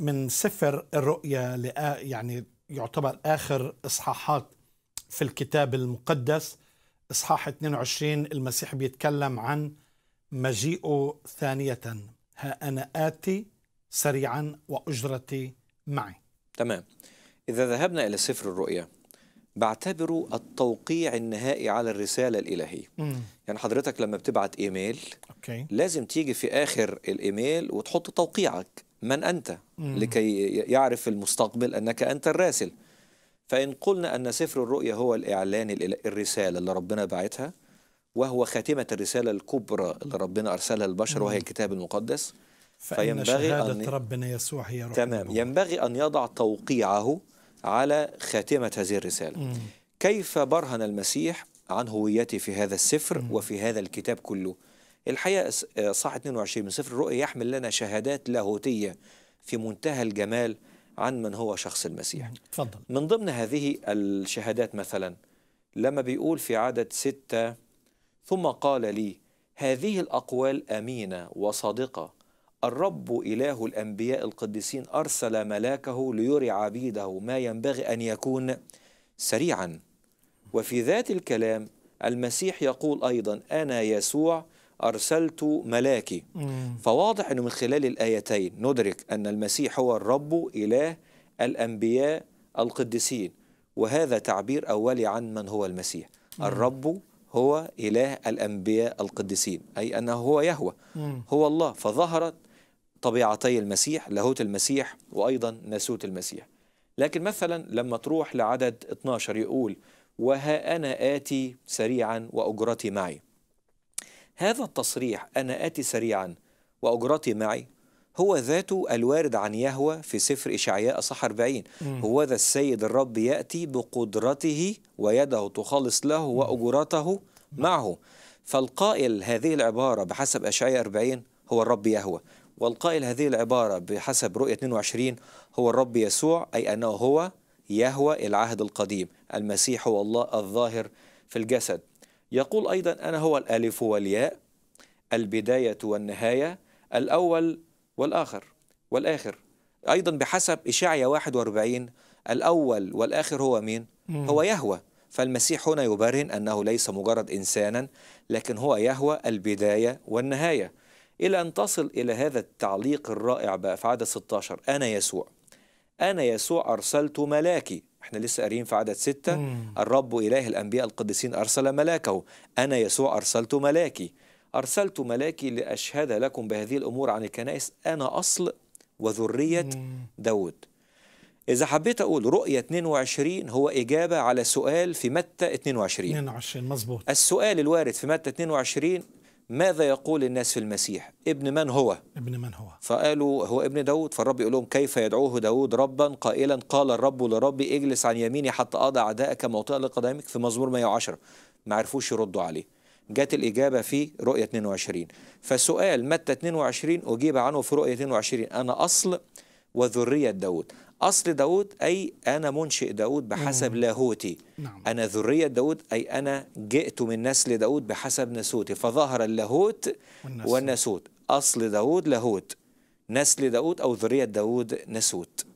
من سفر الرؤيا يعني يعتبر آخر إصحاحات في الكتاب المقدس إصحاح 22 المسيح بيتكلم عن مجيئه ثانية ها أنا آتي سريعا وأجرتي معي تمام إذا ذهبنا إلى سفر الرؤيا بعتبره التوقيع النهائي على الرسالة الإلهية مم. يعني حضرتك لما بتبعت إيميل أوكي. لازم تيجي في آخر الإيميل وتحط توقيعك من أنت لكي يعرف المستقبل أنك أنت الراسل فإن قلنا أن سفر الرؤيا هو الإعلان الرسالة اللي ربنا بعتها وهو خاتمة الرسالة الكبرى اللي ربنا أرسلها للبشر وهي الكتاب المقدس فإن فينبغي شهادة أن ربنا يسوع هي روح تمام الروح. ينبغي أن يضع توقيعه على خاتمة هذه الرسالة مم. كيف برهن المسيح عن هويته في هذا السفر مم. وفي هذا الكتاب كله الحقيقة آه، صح 22 من سفر الرؤيا يحمل لنا شهادات لاهوتية في منتهى الجمال عن من هو شخص المسيح تفضل. من ضمن هذه الشهادات مثلا لما بيقول في عدد ستة ثم قال لي هذه الأقوال أمينة وصادقة الرب إله الأنبياء القديسين أرسل ملاكه ليري عبيده ما ينبغي أن يكون سريعا وفي ذات الكلام المسيح يقول أيضا أنا يسوع أرسلت ملاكي فواضح أنه من خلال الآيتين ندرك أن المسيح هو الرب إله الأنبياء القديسين وهذا تعبير أولي عن من هو المسيح الرب هو إله الأنبياء القديسين أي أنه هو يهوى هو الله فظهرت طبيعتي المسيح لاهوت المسيح وأيضا ناسوت المسيح لكن مثلا لما تروح لعدد 12 يقول وها أنا آتي سريعا وأجرتي معي هذا التصريح أنا آتي سريعا وأجرتي معي هو ذاته الوارد عن يهوى في سفر إشعياء أصح 40 هو ذا السيد الرب يأتي بقدرته ويده تخلص له وأجرته معه فالقائل هذه العبارة بحسب أشعياء 40 هو الرب يهوى والقائل هذه العبارة بحسب رؤية 22 هو الرب يسوع أي أنه هو يهوى العهد القديم المسيح هو الله الظاهر في الجسد يقول أيضا أنا هو الألف والياء البداية والنهاية الأول والآخر والآخر أيضا بحسب إشعيا 41 الأول والآخر هو مين؟ مم. هو يهوى فالمسيح هنا يبرهن أنه ليس مجرد إنسانا لكن هو يهوى البداية والنهاية إلى أن تصل إلى هذا التعليق الرائع بقى في عدد 16 أنا يسوع أنا يسوع أرسلت ملاكي احنا لسه قاريين في عدد ستة مم. الرب إله الأنبياء القديسين أرسل ملاكه أنا يسوع أرسلت ملاكي أرسلت ملاكي لأشهد لكم بهذه الأمور عن الكنائس أنا أصل وذرية داود إذا حبيت أقول رؤية 22 هو إجابة على سؤال في متى 22 22 مظبوط السؤال الوارد في متى 22 ماذا يقول الناس في المسيح ابن من هو ابن من هو فقالوا هو ابن داود فالرب يقول لهم كيف يدعوه داود ربا قائلا قال الرب لربي اجلس عن يميني حتى أضع أعدائك موطئا لقدمك في مزمور 110 ما عرفوش يردوا عليه جت الإجابة في رؤية 22 فسؤال متى 22 أجيب عنه في رؤية 22 أنا أصل وذرية داود أصل داود أي أنا منشئ داود بحسب لاهوتي نعم. أنا ذرية داود أي أنا جئت من نسل داود بحسب نسوتي فظهر اللاهوت والنسوت, والنسوت. أصل داود لاهوت نسل داود أو ذرية داود نسوت